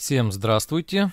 Всем здравствуйте!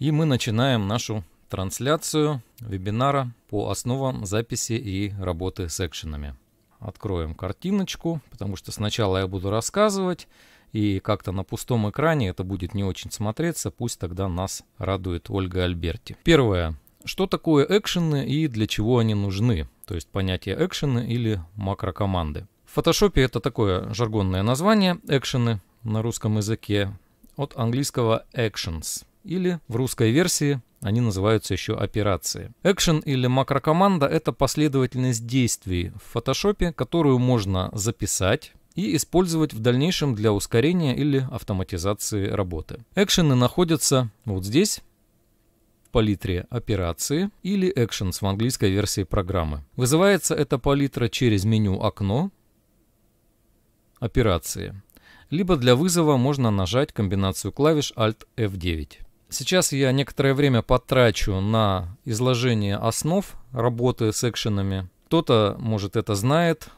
И мы начинаем нашу трансляцию вебинара по основам записи и работы с экшенами. Откроем картиночку, потому что сначала я буду рассказывать, и как-то на пустом экране это будет не очень смотреться, пусть тогда нас радует Ольга Альберти. Первое. Что такое экшены и для чего они нужны? То есть понятие экшены или макрокоманды. В фотошопе это такое жаргонное название, экшены на русском языке от английского actions, или в русской версии они называются еще операции. Action или макрокоманда – это последовательность действий в Photoshop, которую можно записать, и использовать в дальнейшем для ускорения или автоматизации работы. Экшены находятся вот здесь, в палитре «Операции» или «Actions» в английской версии программы. Вызывается эта палитра через меню «Окно», «Операции» либо для вызова можно нажать комбинацию клавиш Alt F9. Сейчас я некоторое время потрачу на изложение основ работы с экшенами. Кто-то, может, это знает,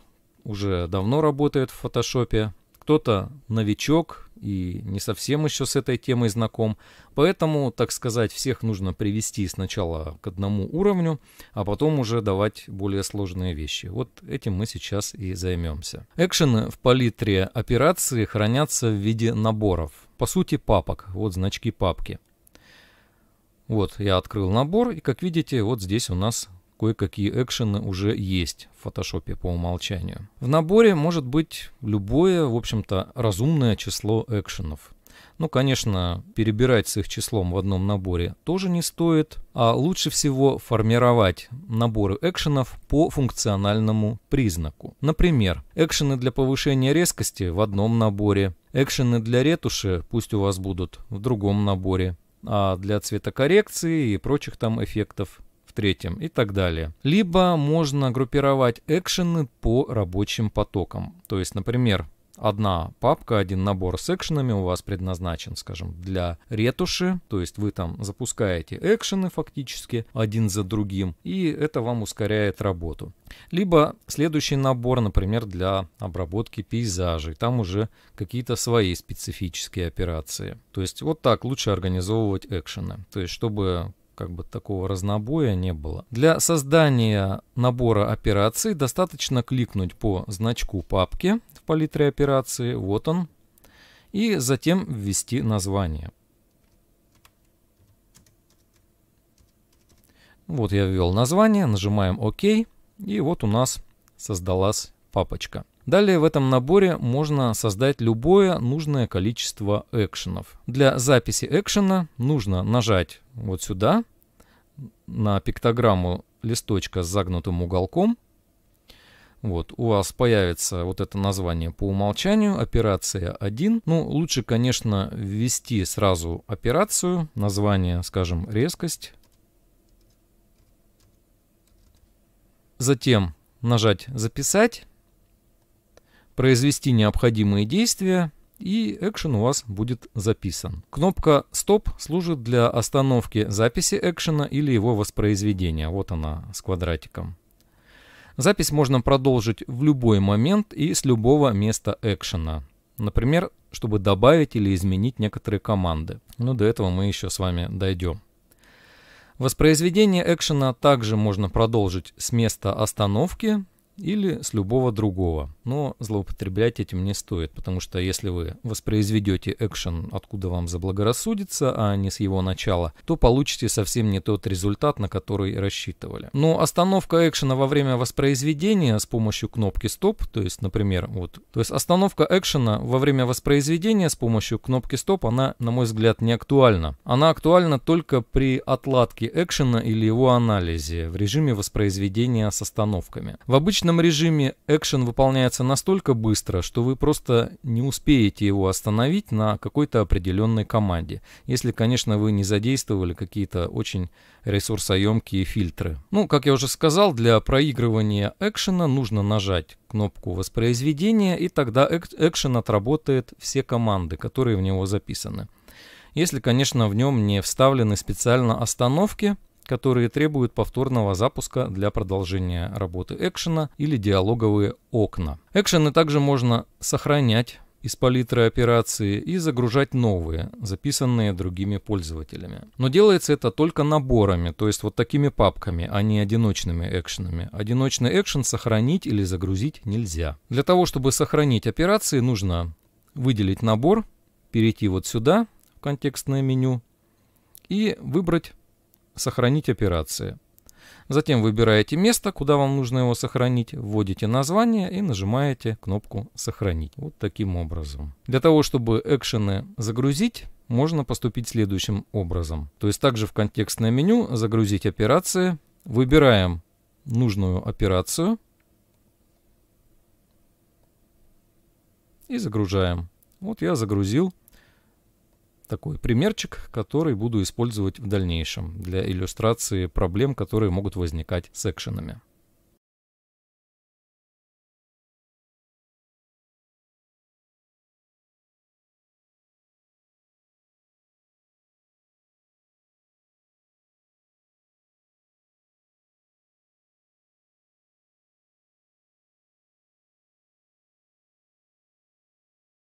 уже давно работает в фотошопе. Кто-то новичок, и не совсем еще с этой темой знаком. Поэтому, так сказать, всех нужно привести сначала к одному уровню, а потом уже давать более сложные вещи. Вот этим мы сейчас и займемся. Экшены в палитре операции хранятся в виде наборов. По сути папок, вот значки папки. Вот я открыл набор и как видите вот здесь у нас кое-какие экшены уже есть в фотошопе по умолчанию. В наборе может быть любое, в общем-то, разумное число экшенов. Ну, конечно, перебирать с их числом в одном наборе тоже не стоит, а лучше всего формировать наборы экшенов по функциональному признаку. Например, экшены для повышения резкости в одном наборе, экшены для ретуши пусть у вас будут в другом наборе, а для цветокоррекции и прочих там эффектов в третьем и так далее. Либо можно группировать экшены по рабочим потокам. То есть, например, одна папка, один набор с экшенами у вас предназначен, скажем, для ретуши, то есть вы там запускаете экшены фактически один за другим, и это вам ускоряет работу. Либо следующий набор, например, для обработки пейзажей, там уже какие-то свои специфические операции. То есть вот так лучше организовывать экшены, то есть чтобы как бы такого разнобоя не было. Для создания набора операций достаточно кликнуть по значку папки в палитре операции, вот он, и затем ввести название. Вот я ввел название, нажимаем ОК, и вот у нас создалась папочка. Далее в этом наборе можно создать любое нужное количество экшенов. Для записи экшена нужно нажать вот сюда, на пиктограмму листочка с загнутым уголком. Вот, у вас появится вот это название по умолчанию, операция 1. Ну, лучше, конечно, ввести сразу операцию, название, скажем, резкость. Затем нажать «Записать» произвести необходимые действия, и экшен у вас будет записан. Кнопка «Стоп» служит для остановки записи экшена или его воспроизведения. Вот она с квадратиком. Запись можно продолжить в любой момент и с любого места экшена. Например, чтобы добавить или изменить некоторые команды. Но ну, до этого мы еще с вами дойдем. Воспроизведение экшена также можно продолжить с места остановки или с любого другого. Но злоупотреблять этим не стоит, потому что если вы воспроизведете экшен, откуда вам заблагорассудится, а не с его начала, то получите совсем не тот результат, на который рассчитывали. Но остановка экшена во время воспроизведения с помощью кнопки стоп, то есть, например, вот, то есть остановка экшена во время воспроизведения с помощью кнопки стоп, она, на мой взгляд, не актуальна. Она актуальна только при отладке экшена или его анализе в режиме воспроизведения с остановками. В обычном обычном режиме экшен выполняется настолько быстро, что вы просто не успеете его остановить на какой-то определенной команде, если, конечно, вы не задействовали какие-то очень ресурсоемкие фильтры. Ну, как я уже сказал, для проигрывания экшена нужно нажать кнопку воспроизведения, и тогда экшен отработает все команды, которые в него записаны. Если, конечно, в нем не вставлены специально остановки – которые требуют повторного запуска для продолжения работы экшена или диалоговые окна. Экшены также можно сохранять из палитры операции и загружать новые, записанные другими пользователями. Но делается это только наборами, то есть вот такими папками, а не одиночными экшенами. Одиночный экшен сохранить или загрузить нельзя. Для того, чтобы сохранить операции, нужно выделить набор, перейти вот сюда, в контекстное меню, и выбрать «Сохранить операция». Затем выбираете место, куда вам нужно его сохранить, вводите название и нажимаете кнопку «Сохранить». Вот таким образом. Для того, чтобы экшены загрузить, можно поступить следующим образом. То есть также в контекстное меню «Загрузить операции». Выбираем нужную операцию и загружаем. Вот я загрузил такой примерчик, который буду использовать в дальнейшем для иллюстрации проблем, которые могут возникать с экшенами.